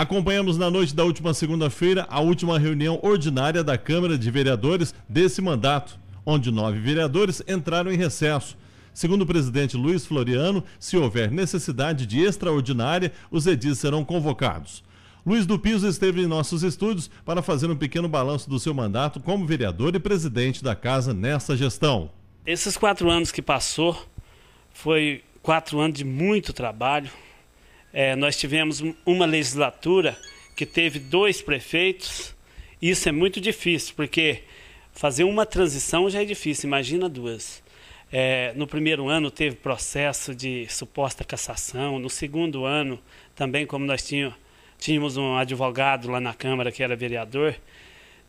Acompanhamos na noite da última segunda-feira a última reunião ordinária da Câmara de Vereadores desse mandato, onde nove vereadores entraram em recesso. Segundo o presidente Luiz Floriano, se houver necessidade de extraordinária, os edis serão convocados. Luiz do Piso esteve em nossos estúdios para fazer um pequeno balanço do seu mandato como vereador e presidente da casa nessa gestão. Esses quatro anos que passou foi quatro anos de muito trabalho, é, nós tivemos uma legislatura que teve dois prefeitos. Isso é muito difícil, porque fazer uma transição já é difícil, imagina duas. É, no primeiro ano teve processo de suposta cassação, no segundo ano, também como nós tínhamos, tínhamos um advogado lá na Câmara que era vereador,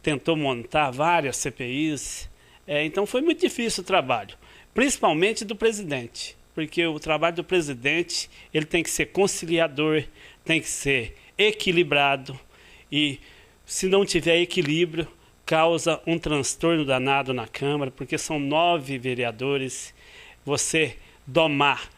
tentou montar várias CPIs. É, então foi muito difícil o trabalho, principalmente do presidente porque o trabalho do presidente ele tem que ser conciliador, tem que ser equilibrado e se não tiver equilíbrio causa um transtorno danado na Câmara, porque são nove vereadores. Você domar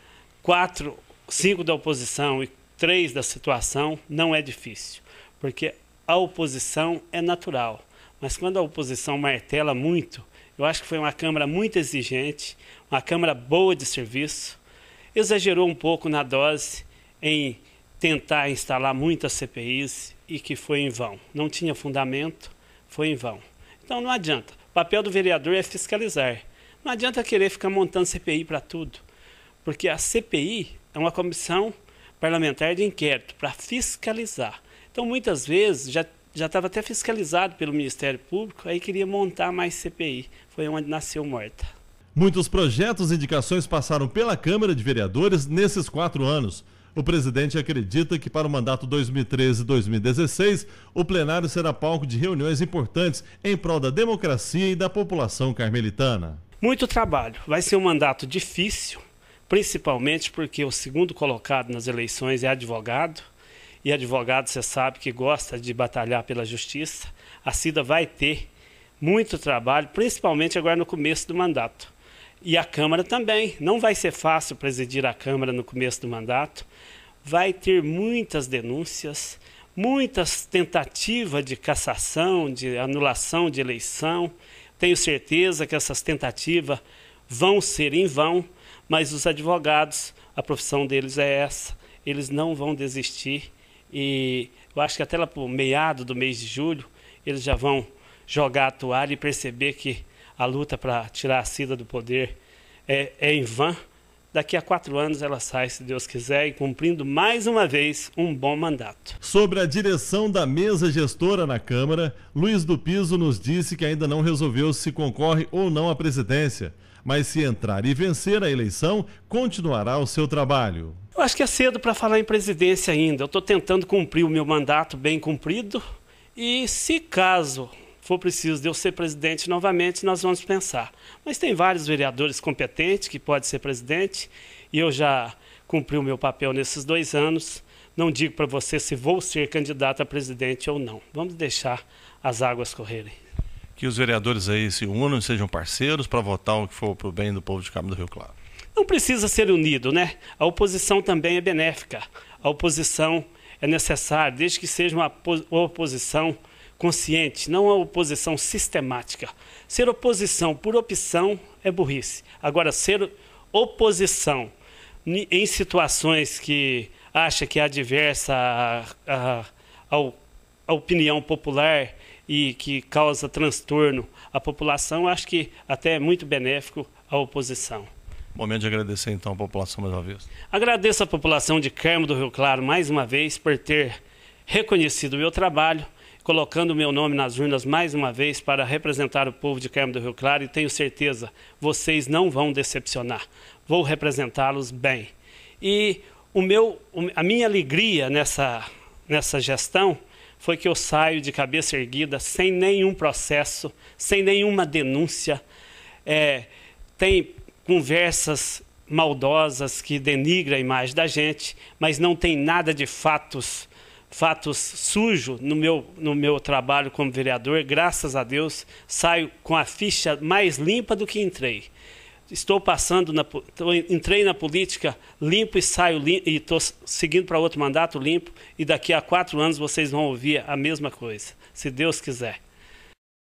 quatro, cinco da oposição e três da situação não é difícil, porque a oposição é natural. Mas quando a oposição martela muito, eu acho que foi uma Câmara muito exigente, uma Câmara boa de serviço. Exagerou um pouco na dose em tentar instalar muitas CPIs e que foi em vão. Não tinha fundamento, foi em vão. Então não adianta. O papel do vereador é fiscalizar. Não adianta querer ficar montando CPI para tudo, porque a CPI é uma comissão parlamentar de inquérito para fiscalizar. Então muitas vezes já já estava até fiscalizado pelo Ministério Público, aí queria montar mais CPI. Foi onde nasceu Morta. Muitos projetos e indicações passaram pela Câmara de Vereadores nesses quatro anos. O presidente acredita que para o mandato 2013-2016, o plenário será palco de reuniões importantes em prol da democracia e da população carmelitana. Muito trabalho. Vai ser um mandato difícil, principalmente porque o segundo colocado nas eleições é advogado e advogado, você sabe que gosta de batalhar pela justiça, a CIDA vai ter muito trabalho, principalmente agora no começo do mandato. E a Câmara também. Não vai ser fácil presidir a Câmara no começo do mandato. Vai ter muitas denúncias, muitas tentativas de cassação, de anulação de eleição. Tenho certeza que essas tentativas vão ser em vão, mas os advogados, a profissão deles é essa, eles não vão desistir e eu acho que até lá por meado do mês de julho, eles já vão jogar a toalha e perceber que a luta para tirar a Cida do poder é, é em vão Daqui a quatro anos ela sai, se Deus quiser, e cumprindo mais uma vez um bom mandato. Sobre a direção da mesa gestora na Câmara, Luiz do Piso nos disse que ainda não resolveu se concorre ou não à presidência. Mas se entrar e vencer a eleição, continuará o seu trabalho. Eu acho que é cedo para falar em presidência ainda. Eu estou tentando cumprir o meu mandato bem cumprido. E se caso for preciso de eu ser presidente novamente, nós vamos pensar. Mas tem vários vereadores competentes que podem ser presidente, e eu já cumpri o meu papel nesses dois anos. Não digo para você se vou ser candidato a presidente ou não. Vamos deixar as águas correrem. Que os vereadores aí se unam, sejam parceiros para votar o que for para o bem do povo de Cabo do Rio Claro. Não precisa ser unido, né? A oposição também é benéfica. A oposição é necessária, desde que seja uma oposição consciente, não a oposição sistemática. Ser oposição por opção é burrice. Agora, ser oposição em situações que acha que é adversa à, opinião popular e que causa transtorno à população, acho que até é muito benéfico à oposição. Momento de agradecer então à população mais uma vez. Agradeço à população de Carmo do Rio Claro mais uma vez por ter reconhecido o meu trabalho colocando o meu nome nas urnas mais uma vez para representar o povo de Carmo do Rio Claro e tenho certeza, vocês não vão decepcionar. Vou representá-los bem. E o meu, a minha alegria nessa, nessa gestão foi que eu saio de cabeça erguida, sem nenhum processo, sem nenhuma denúncia. É, tem conversas maldosas que denigram a imagem da gente, mas não tem nada de fatos fatos sujos no meu, no meu trabalho como vereador. Graças a Deus, saio com a ficha mais limpa do que entrei. Estou passando, na, entrei na política limpo e saio limpo, e estou seguindo para outro mandato limpo. E daqui a quatro anos vocês vão ouvir a mesma coisa, se Deus quiser.